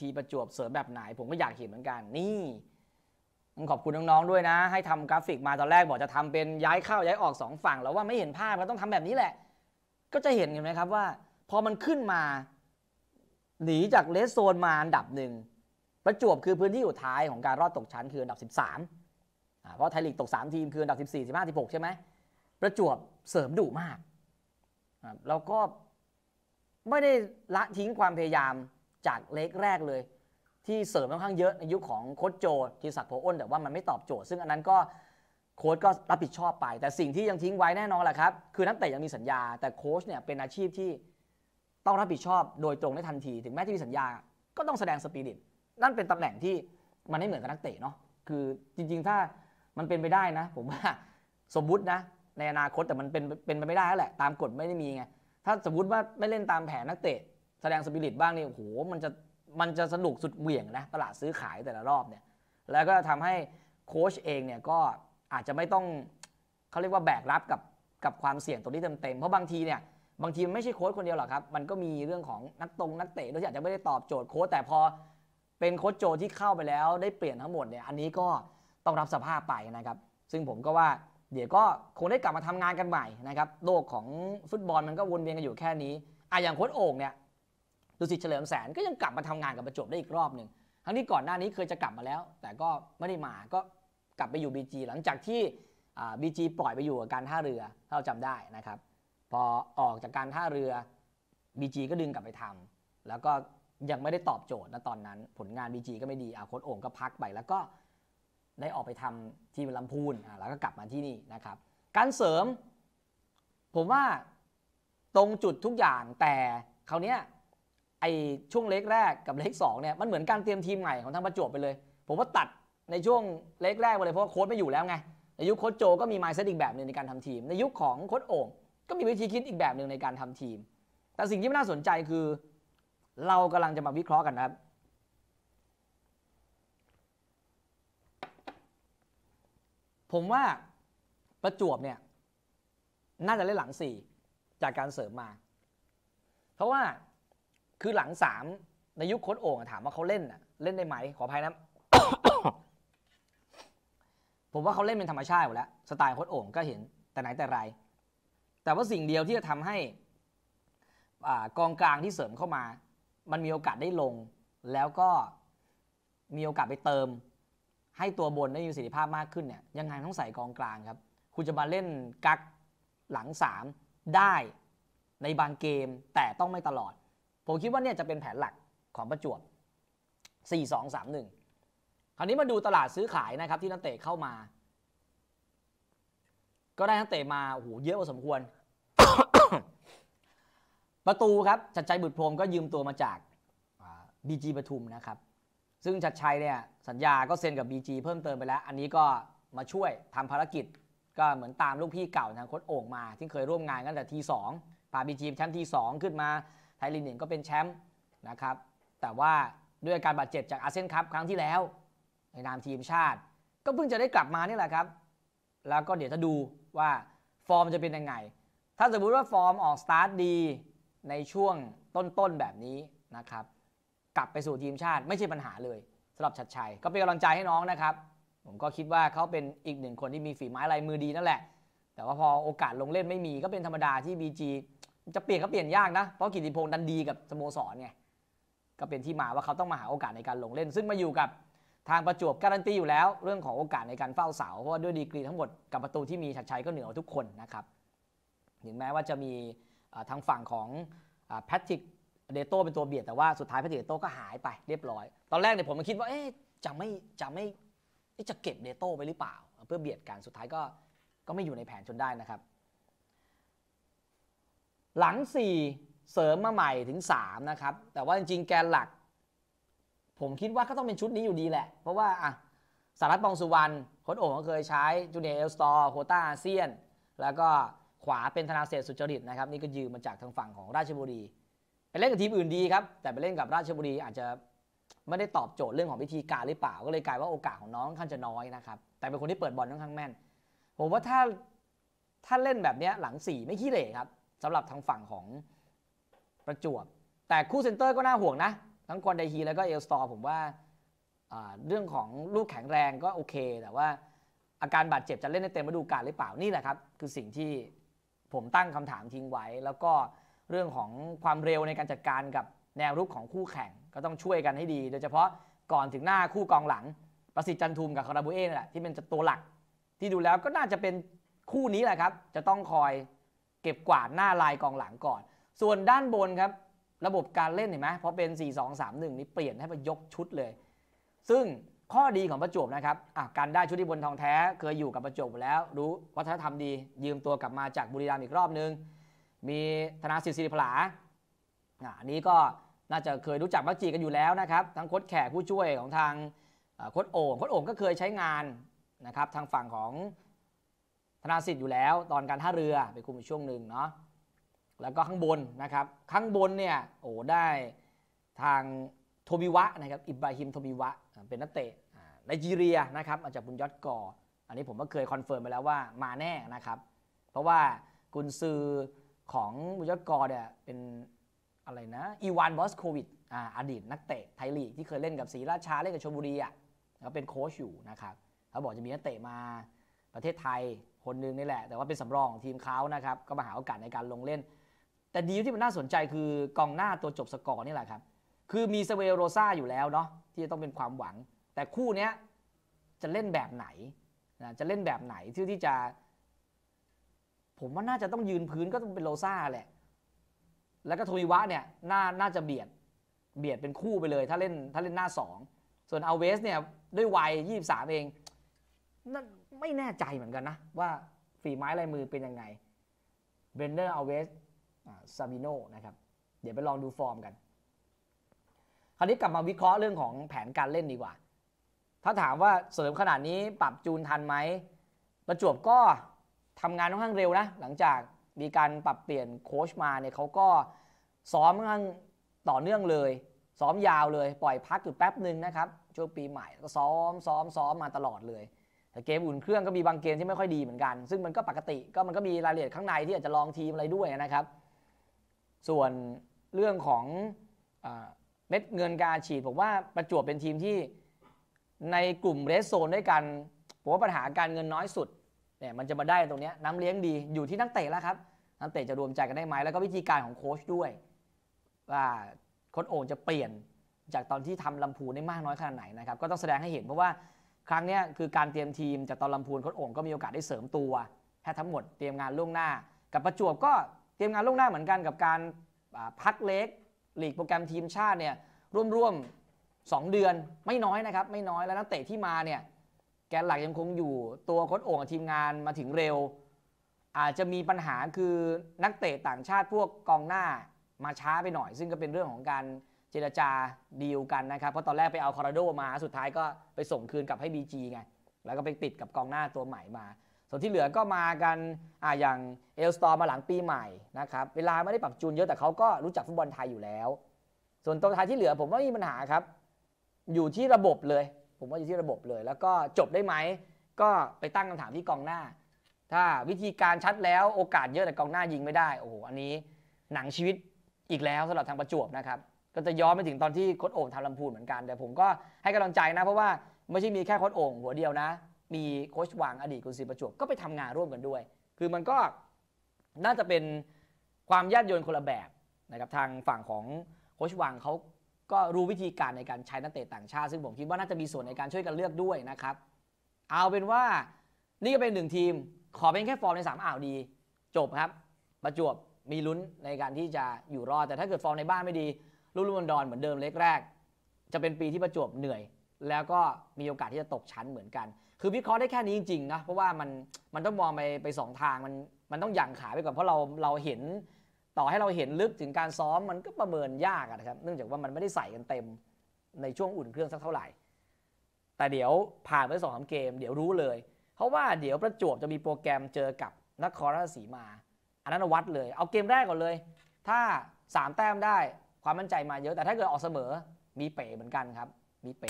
ทีประจวบเสริมแบบไหน ผมก็อยากเห็นเหมือนกัน นี่ผมขอบคุณน้อง ๆ ด้วยนะ ให้ทำกราฟิกมาตอนแรก บอกจะทำเป็นย้ายเข้าย้ายออกสองฝั่ง แล้วว่าไม่เห็นภาพก็ต้องทำแบบนี้แหละ ก็จะเห็นเห็นไหมครับว่า พอมันขึ้นมาหนีจากเลสโซนมาอันดับหนึ่ง ประจวบคือพื้นที่อยู่ท้ายของการรอดตกชั้นคืออันดับ13เพราะไทยลีกตก 3 ทีมคืออันดับ14 15 16ใช่ไหมประจวบเสริมดุมากแล้วก็ไม่ได้ละทิ้งความพยายามจากเล็กแรกเลยที่เสริมค่อนข้างเยอะในยุคของโค้ชโจทีศักดิ์โพอ้น แต่ว่ามันไม่ตอบโจทย์ ซึ่งอันนั้นก็โค้ชก็รับผิดชอบไป แต่สิ่งที่ยังทิ้งไว้แน่นอนแหละครับ คือนักเตะยังมีสัญญา แต่โค้ชเนี่ยเป็นอาชีพที่ต้องรับผิดชอบโดยตรงได้ทันทีถึงแม้ที่มีสัญญา ก็ต้องแสดงสปิริต นั่นเป็นตำแหน่งที่มันไม่เหมือนกับนักเตะเนาะคือจริงๆถ้ามันเป็นไปได้นะผมว่าสมมุตินะในอนาคตแต่มันเป็นเป็นไปไม่ได้แหละ ตามกฎไม่ได้มีไงถ้าสมมติว่าไม่เล่นตามแผนนักเตะแสดงสปิริตบ้างนี่โอ้โหมันจะมันจะสนุกสุดเหวี่ยงนะตลาดซื้อขายแต่ละรอบเนี่ยแล้วก็ทำให้โค้ชเองเนี่ยก็อาจจะไม่ต้องเขาเรียกว่าแบกรับกับกับความเสี่ยงตรงนี้เต็มเตมเพราะบางทีเนี่ยบางทีมไม่ใช่โค้ชคนเดียวหรอกครับ มันก็มีเรื่องของนักตรงนักเตะที่อาจจะไม่ได้ตอบโจทย์โค้ชแต่พอเป็นโค้ชโจที่เข้าไปแล้วได้เปลี่ยนทั้งหมดเนี่ยอันนี้ก็ต้องรับสภาพไปนะครับซึ่งผมก็ว่า เดี๋ยวก็คงได้กลับมาทำงานกันใหม่นะครับโลกของฟุตบอลมันก็วนเวียนกันอยู่แค่นี้อ่ะอย่างโค้ชโอ่งเนี่ยดุสิตเฉลิมแสนก็ยังกลับมาทำงานกับประจวบได้อีกรอบหนึ่งทั้งที่ก่อนหน้านี้เคยจะกลับมาแล้ว แต่ก็ไม่ได้มา ก็กลับไปอยู่ BG หลังจากที่บีจีปล่อยไปอยู่กับการท่าเรือถ้าเราจำได้นะครับ พอออกจากการท่าเรือ BG ก็ดึงกลับไปทำ แล้วก็ยังไม่ได้ตอบโจทย์นะตอนนั้นผลงาน BG ก็ไม่ดีอาโค้ดโอ่งก็พักไป แล้วก็ได้ออกไปทำที่ลำพูนแล้วก็กลับมาที่นี่นะครับ การเสริม ผมว่าตรงจุดทุกอย่างแต่คราวนี้ไอช่วงเล็กแรกกับเล็กสองเนี่ยมันเหมือนการเตรียมทีมใหม่ของทางประจวบไปเลย ผมว่าตัดในช่วงเล็กแรกไปเลยเพราะว่าโค้ชไม่อยู่แล้วไงในยุคโค้ชโจก็มีมายเซตอีกแบบหนึ่งในการทำทีม ในยุคของโค้ชโอ่งก็มีวิธีคิดอีกแบบหนึ่งในการทำทีม แต่สิ่งที่น่าสนใจคือเรากำลังจะมาวิเคราะห์กันครับ ผมว่าประจวบเนี่ยน่าจะเล่นหลังสี่จากการเสริมมาเพราะว่าคือหลังสามในยุคโค้ดโอ่งถามว่าเขาเล่นเล่นได้ไหม ขออภัยนะผมว่าเขาเล่นเป็นธรรมชาติหมดแล้ว สไตล์โค้ดโอ่งก็เห็นแต่ไหนแต่ไร แต่ว่าสิ่งเดียวที่จะทำให้กองกลางที่เสริมเข้ามา มันมีโอกาสได้ลง แล้วก็มีโอกาสไปเติม ให้ตัวบนได้มีประสิทธิภาพมากขึ้นเนี่ยยังไงต้องใส่กองกลางครับคุณจะมาเล่นกักหลังสามได้ในบางเกมแต่ต้องไม่ตลอดผมคิดว่าเนี่ยจะเป็นแผนหลักของประจวบ 4-2-3-1คราวนี้มาดูตลาดซื้อขายนะครับที่นักเตะเข้ามา ก็ได้นักเตะมาโอ้โหเยอะพอสมควร ประตูครับ ชัดชัยบุตรพรมก็ยืมตัวมาจากบีจีปทุมนะครับ ซึ่งชัดชัยเนี่ยสัญญาก็เซ็นกับ BG เพิ่มเติมไปแล้ว อันนี้ก็มาช่วยทำภารกิจก็เหมือนตามลูกพี่เก่าทางโค้ชโอ่งมาที่เคยร่วมงานกันแต่ทีสองพาบีจีแชมป์ทีสองขึ้นมาไทยลีกหนึ่งก็เป็นแชมป์นะครับ แต่ว่าด้วยการบาดเจ็บจากอาเซียนคัพครั้งที่แล้ว ในนามทีมชาติ ก็เพิ่งจะได้กลับมานี่แหละครับ แล้วก็เดี๋ยวจะดูว่าฟอร์มจะเป็นยังไง ถ้าสมมติว่าฟอร์มออกสตาร์ทดีในช่วงต้นๆแบบนี้นะครับกลับไปสู่ทีมชาติ ไม่ใช่ปัญหาเลยสำหรับชัดชัย ก็เป็นกำลังใจให้น้องนะครับผมก็คิดว่าเขาเป็นอีกหนึ่งคนที่มีฝีไม้ลายมือดีนั่นแหละ แต่ว่าพอโอกาสลงเล่นไม่มี ก็เป็นธรรมดาที่บีจีจะเปลี่ยนก็เปลี่ยนยากนะเพราะกิติพงศ์ดันดีกับสโมสรไงก็เป็นที่มาว่าเขาต้องมาหาโอกาสในการลงเล่นซึ่งมาอยู่กับทางประจวบการันตีอยู่แล้ว เรื่องของโอกาสในการเฝ้าเสาเพราะว่าด้วยดีกรีทั้งหมดกับประตูที่มีชัดชัยก็เหนือทุกคนนะครับถึงแม้ว่าจะมีทางฝั่งของแพทริกเดโต้เป็นตัวเบียดแต่ว่าสุดท้ายแพทริกเดโต้ก็หายไปเรียบร้อย ตอนแรกเนี่ยผมมาคิดว่าจะไม่จะไม่จะเก็บเดโต้ไปหรือเปล่า เพื่อเบียดกันสุดท้ายก็ก็ไม่อยู่ในแผนจนได้นะครับหลัง 4 เสริมมาใหม่ถึง 3 นะครับ แต่ว่าจริงๆ แกนหลัก ผมคิดว่าก็ต้องเป็นชุดนี้อยู่ดีแหละ เพราะว่าอ่ะสารัตบองสุวรรณโค้ชโอ๋ก็เคยใช้จูเนียร์เอลสตอร์โคต้าอาเซียนแล้วก็ขวาเป็นธนาเศษสุจริตนะครับ นี่ก็ยืมมาจากทางฝั่งของราชบุรี ไปเล่นกับทีมอื่นดีครับ แต่ไปเล่นกับราชบุรีอาจจะ ไม่ได้ตอบโจทย์เรื่องของวิธีการหรือเปล่าก็เลยกลายว่าโอกาสของน้องค่อนจะน้อยนะครับแต่เป็นคนที่เปิดบอลค่อนข้างแม่น ผมว่าถ้าถ้าเล่นแบบนี้หลังสี่ไม่ขี้เหร่ครับสำหรับทางฝั่งของประจวบ แต่คู่เซนเตอร์ก็น่าห่วงนะ ทั้งกอนไดฮีแล้วก็เอลสตอร์ผมว่า เรื่องของลูกแข็งแรงก็โอเค แต่ว่าอาการบาดเจ็บจะเล่นในเต็มฤดูกาลหรือเปล่านี่แหละครับ คือสิ่งที่ผมตั้งคำถามทิ้งไว้ แล้วก็เรื่องของความเร็วในการจัดการกับแนวรุกของคู่แข่งก็ต้องช่วยกันให้ดี โดยเฉพาะก่อนถึงหน้าคู่กองหลัง ประสิทธิ์จันทุมกับคาราบูเอ่นี่แหละที่เป็นตัวหลัก ที่ดูแล้วก็น่าจะเป็นคู่นี้แหละครับ จะต้องคอยเก็บกวาดหน้าลายกองหลังก่อน ส่วนด้านบนครับ ระบบการเล่นเห็นไหม เพราะเป็น 4 2 3 1 นี่เปลี่ยนให้ไปยกชุดเลย ซึ่งข้อดีของประจวบนะครับ การได้ชุดที่บนทองแท้ เคยอยู่กับประจวบแล้วรู้วัฒนธรรมดี ยืมตัวกลับมาจากบุรีรัมย์อีกรอบนึง มีธนาสิทธิ์ิริพลาอันนี้ก็น่าจะเคยรู้จักมักจีกันอยู่แล้วนะครับ ทั้งโค้ชแขกผู้ช่วยของทางโค้ชโอ่งโค้ชโอ่งก็เคยใช้งานนะครับทางฝั่งของธนาสิทธิ์อยู่แล้วตอนการท่าเรือไปคุมช่วงหนึ่งเนาะ แล้วก็ข้างบนนะครับ ข้างบนเนี่ยโอ้ได้ทางโทบิวะนะครับอิบราฮิมโทบิวะเป็นนักเตะไนจีเรียนะครับมาจากบุญยอดก่ออันนี้ผมก็เคยคอนเฟิร์มไปแล้วว่ามาแน่นะครับ เพราะว่ากุนซือของบุญยอดก่อเนี่ยเป็นอะไรนะอีวานบอสโควิดออดีตนักเตะไทยลีกที่เคยเล่นกับศรีราชาเล่นกับชลบุรีอ่ะก็เป็นโค้ชอยู่นะครับเขาบอกจะมีนักเตะมาประเทศไทยคนนึงนี่แหละแต่ว่าเป็นสำรองของทีมเขานะครับก็มาหาโอกาสในการลงเล่น แต่ดีที่มันน่าสนใจคือกองหน้าตัวจบสกอร์นี่แหละครับคือมีเซเวโรซาอยู่แล้วเนาะที่จะต้องเป็นความหวัง แต่คู่นี้จะเล่นแบบไหนนะจะเล่นแบบไหนที่ที่จะ ผมว่าน่าจะต้องยืนพื้นก็ต้องเป็นโรซาแหละแล้วก็โทมิวะเนี่ยน่าน่าจะเบียดเบียดเป็นคู่ไปเลยถ้าเล่นถ้าเล่นหน้าสองส่วนอาเวสเนี่ยด้วยวัย23 เองนั่นไม่แน่ใจเหมือนกันนะ ว่าฝีไม้ลายมือเป็นยังไง เบรนเดอร์อาเวส ซาบิโนนะครับ เดี๋ยวไปลองดูฟอร์มกัน คราวนี้กลับมาวิเคราะห์เรื่องของแผนการเล่นดีกว่า ถ้าถามว่าเสริมขนาดนี้ปรับจูนทันไหม ประจวบก็ทำงานค่อนข้างเร็วนะ หลังจากมีการปรับเปลี่ยนโค้ชมาเนี่ยเขาก็ซ้อมค่อนข้างต่อเนื่องเลย ซ้อมยาวเลยปล่อยพักอยู่แป๊บหนึ่งนะครับช่วงปีใหม่ก็ซ้อมซ้อมซ้อมมาตลอดเลยแต่เกมอุ่นเครื่องก็มีบางเกมที่ไม่ค่อยดีเหมือนกัน ซึ่งมันก็ปกติก็มันก็มีรายละเอียดข้างในที่อาจจะลองทีมอะไรด้วยนะครับ ส่วนเรื่องของเม็ดเงินการฉีดผมว่าประจวบเป็นทีมที่ในกลุ่มเรสโซนด้วยกันผมว่าปัญหาการเงินน้อยสุดเนี่ยมันจะมาได้ตรงนี้น้ำเลี้ยงดีอยู่ที่นักเตะแล้วครับนักเตะจะรวมใจกันได้ไหมแล้วก็วิธีการของโค้ชด้วย ว่าโค้ชโอ่งจะเปลี่ยนจากตอนที่ทำลำพูนได้มากน้อยขนาดไหนนะครับก็ต้องแสดงให้เห็นเพราะว่าครั้งนี้คือการเตรียมทีมจากตอนลำพูนโค้ดโอ่งก็มีโอกาสได้เสริมตัวแทบทั้งหมดเตรียมงานล่วงหน้า กับประจวบก็เตรียมงานล่วงหน้าเหมือนกันกับการพักเล็กหลีกโปรแกรมทีมชาติเนี่ยร่วมๆ 2 เดือนไม่น้อยนะครับไม่น้อยแล้วนักเตะที่มาเนี่ยแกนหลักยังคงอยู่ตัวโค้ดโอ่งทีมงานมาถึงเร็ว อาจจะมีปัญหาคือนักเตะต่างชาติพวกกองหน้ามาช้าไปหน่อยซึ่งก็เป็นเรื่องของการเจรจาดีลกันนะครับ เพราะตอนแรกไปเอาคอร์โดมา สุดท้ายก็ไปส่งคืนกลับให้ BG ไง แล้วก็ไปติดกับกองหน้าตัวใหม่มา ส่วนที่เหลือก็มากันอ่าอย่างเอลสตอร์มาหลังปีใหม่นะครับ เวลาไม่ได้ปรับจูนเยอะแต่เขาก็รู้จักฟุตบอลไทยอยู่แล้ว ส่วนตัวไทยที่เหลือผมว่าไม่มีปัญหาครับ อยู่ที่ระบบเลย ผมว่าอยู่ที่ระบบเลย แล้วก็จบได้ไหมก็ไปตั้งคำถามที่กองหน้า ถ้าวิธีการชัดแล้วโอกาสเยอะแต่กองหน้ายิงไม่ได้โอ้โหอันนี้หนังชีวิตอีกแล้วสำหรับทางประจวบนะครับก็จะย้อนไปถึงตอนที่โค้ดโอ่งทำลำพูนเหมือนกันแต่ผมก็ให้กำลังใจนะ เพราะว่าไม่ใช่มีแค่โค้ดโอ่งหัวเดียวนะ มีโค้ชวางอดีตกุนสิีประจวบก็ไปทำงานร่วมกันด้วย คือมันก็น่าจะเป็นความญาติโยนคนละแบบนะครับทางฝั่งของโค้ชวางเขาก็รู้วิธีการในการใช้นักเตะต่างชาติ ซึ่งผมคิดว่าน่าจะมีส่วนในการช่วยกันเลือกด้วยนะครับ เอาเป็นว่านี่ก็เป็นหนึ่งทีมขอเป็นแค่ฟอร์มในสามอ่าวดีจบครับ ประจวบมีลุ้นในการที่จะอยู่รอดแต่ถ้าเกิดฟอร์มในบ้านไม่ดีลูกลูกบอลดอนเหมือนเดิมเล็กแรก จะเป็นปีที่ประจวบเหนื่อย แล้วก็มีโอกาสที่จะตกชั้นเหมือนกัน คือวิเคราะห์ได้แค่นี้จริงๆนะเพราะว่ามันมันต้องมองไปไปสองทาง มันมันต้องยั่งขาไปก่อน เพราะเราเราเห็นต่อให้เราเห็นลึกถึงการซ้อมมันก็ประเมินยากนะครับเนื่องจากว่ามันไม่ได้ใส่กันเต็ม ในช่วงอุ่นเครื่องสักเท่าไหร่แต่เดี๋ยวผ่านไปสองสาเกม เดี๋ยวรู้เลย เพราะว่าเดี๋ยวประจวบจะมีโปรแกรมเจอกับนครราชสีมาอันนั้นวัดเลย เอาเกมแรกก่อนเลย ถ้า3แต้มได้ความมั่นใจมาเยอะแต่ถ้าเกิดออกเสมอมีเป๋เหมือนกันครับมีเป๋